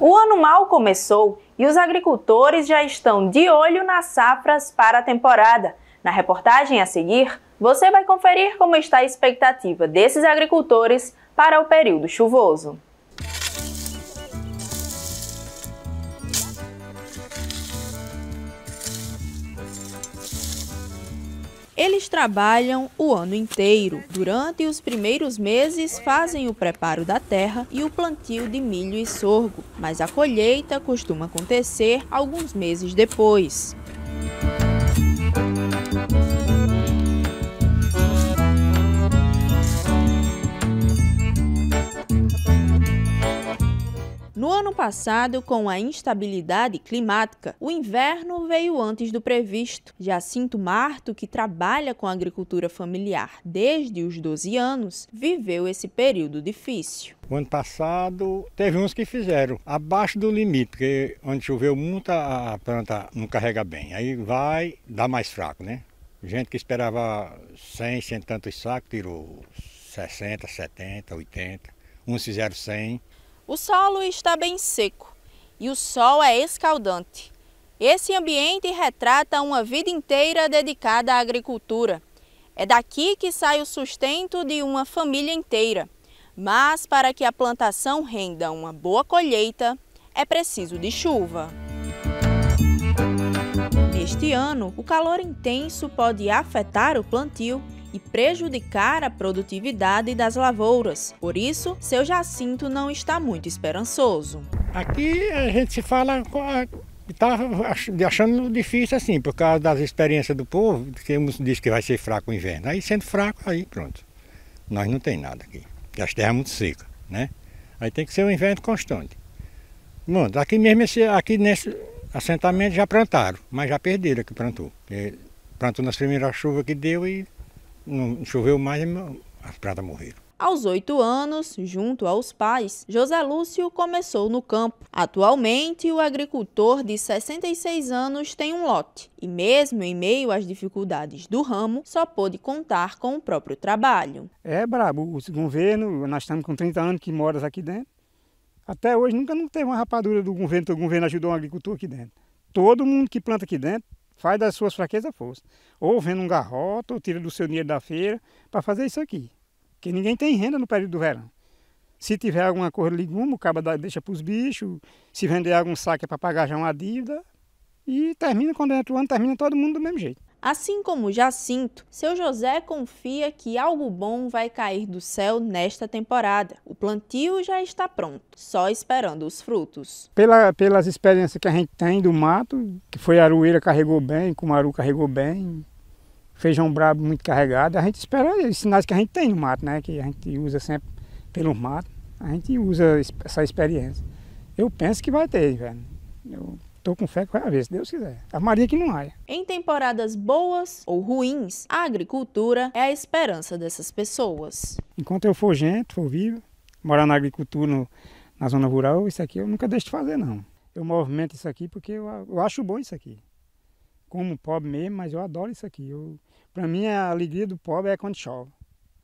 O ano mal começou e os agricultores já estão de olho nas safras para a temporada. Na reportagem a seguir, você vai conferir como está a expectativa desses agricultores para o período chuvoso. Eles trabalham o ano inteiro. Durante os primeiros meses, fazem o preparo da terra e o plantio de milho e sorgo, mas a colheita costuma acontecer alguns meses depois. ano passado, com a instabilidade climática, o inverno veio antes do previsto. Jacinto Marto, que trabalha com agricultura familiar desde os 12 anos, viveu esse período difícil. O ano passado teve uns que fizeram abaixo do limite, porque onde choveu muito a planta não carrega bem. Aí vai, dá mais fraco, né? Gente que esperava 100, 100 tantos sacos, tirou 60, 70, 80. Uns fizeram 100. O solo está bem seco e o sol é escaldante. Esse ambiente retrata uma vida inteira dedicada à agricultura. É daqui que sai o sustento de uma família inteira. Mas para que a plantação renda uma boa colheita, é preciso de chuva. Neste ano, o calor intenso pode afetar o plantio e prejudicar a produtividade das lavouras. Por isso, seu Jacinto não está muito esperançoso. Aqui a gente se fala está achando difícil assim, por causa das experiências do povo, que diz que vai ser fraco o inverno. Aí sendo fraco, aí pronto. Nós não tem nada aqui. E as terras muito secas, né? Aí tem que ser um inverno constante. Bom, aqui mesmo, esse, aqui nesse assentamento já plantaram, mas já perderam que plantou. É, plantou nas primeiras chuvas que deu e não choveu mais as pratas morreram. Aos oito anos, junto aos pais, José Lúcio começou no campo. Atualmente, o agricultor de 66 anos tem um lote e, mesmo em meio às dificuldades do ramo, só pôde contar com o próprio trabalho. É brabo. O governo, nós estamos com 30 anos que moras aqui dentro. Até hoje nunca não teve uma rapadura do governo, o governo ajudou um agricultor aqui dentro. Todo mundo que planta aqui dentro Faz das suas fraquezas força. Ou vendo um garrote, ou tira do seu dinheiro da feira para fazer isso aqui. Porque ninguém tem renda no período do verão. Se tiver alguma coisa legume, o cabo deixa para os bichos. Se vender algum saque é para pagar já uma dívida. E termina, quando entra o ano, termina todo mundo do mesmo jeito. Assim como Jacinto, seu José confia que algo bom vai cair do céu nesta temporada. O plantio já está pronto, só esperando os frutos. Pela, pelas experiências que a gente tem do mato, que foi a arueira carregou bem, aru carregou bem, feijão brabo muito carregado, a gente espera os sinais que a gente tem no mato, né? Que a gente usa sempre pelo mato, a gente usa essa experiência. Eu penso que vai ter, velho. Eu estou com fé que vai haver, se Deus quiser. A Maria que não haja. Em temporadas boas ou ruins, a agricultura é a esperança dessas pessoas. Enquanto eu for gente, for vivo, morar na agricultura, no, na zona rural, isso aqui eu nunca deixo de fazer, não. Eu movimento isso aqui porque eu, eu acho bom isso aqui. Como pobre mesmo, mas eu adoro isso aqui. Para mim, a alegria do pobre é quando chove.